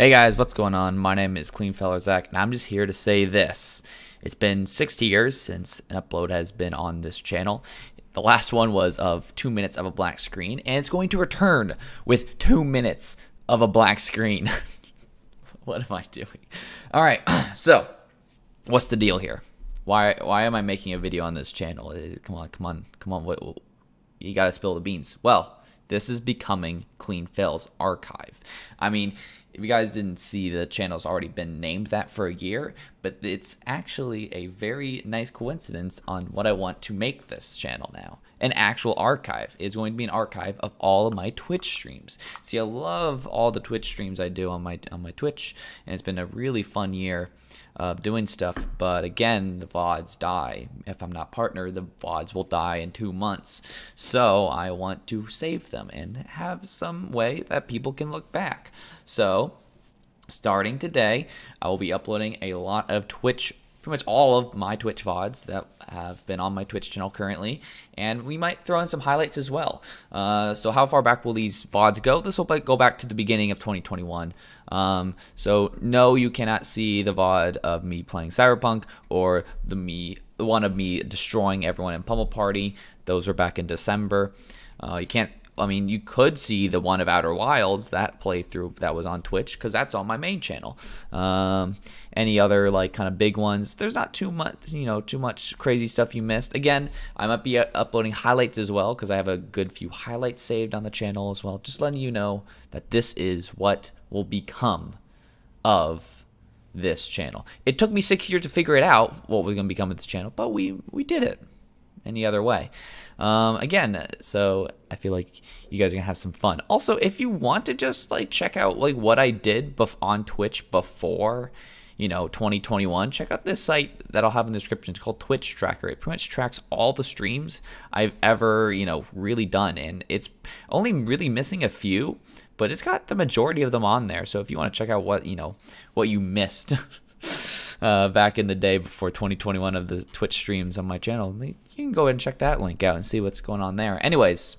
Hey guys, what's going on? My name is Clean Feller Zach, and I'm just here to say this. It's been 60 years since an upload has been on this channel. The last one was of two minutes of a black screen, and it's going to return with two minutes of a black screen. what am I doing? All right, so what's the deal here? Why why am I making a video on this channel? Eh, come on, come on, come on. What, what you gotta spill the beans. Well, this is becoming Clean Fails archive. I mean, if you guys didn't see, the channel's already been named that for a year, but it's actually a very nice coincidence on what I want to make this channel now. An actual archive is going to be an archive of all of my Twitch streams. See, I love all the Twitch streams I do on my on my Twitch, and it's been a really fun year of uh, doing stuff. But again, the VODs die. If I'm not partner, the VODs will die in two months. So I want to save them and have some way that people can look back. So starting today, I will be uploading a lot of Twitch, pretty much all of my Twitch VODs that have been on my Twitch channel currently, and we might throw in some highlights as well. Uh, so how far back will these VODs go? This will go back to the beginning of 2021. Um, so no, you cannot see the VOD of me playing Cyberpunk or the me the one of me destroying everyone in Pummel Party. Those were back in December. Uh, you can't I mean, you could see the one of Outer Wilds that playthrough that was on Twitch because that's on my main channel. Um, any other like kind of big ones? There's not too much, you know, too much crazy stuff you missed. Again, I might be uh, uploading highlights as well because I have a good few highlights saved on the channel as well. Just letting you know that this is what will become of this channel. It took me six years to figure it out what was going to become of this channel, but we we did it any other way. Um, again, so I feel like you guys are gonna have some fun. Also, if you want to just like check out like what I did bef- on Twitch before, you know, 2021, check out this site that I'll have in the description. It's called Twitch Tracker. It pretty much tracks all the streams I've ever you know really done, and it's only really missing a few, but it's got the majority of them on there. So if you want to check out what you know what you missed. uh, back in the day before 2021 of the Twitch streams on my channel. You can go ahead and check that link out and see what's going on there. Anyways,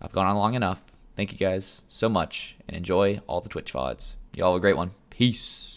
I've gone on long enough. Thank you guys so much and enjoy all the Twitch VODs. Y'all have a great one. Peace.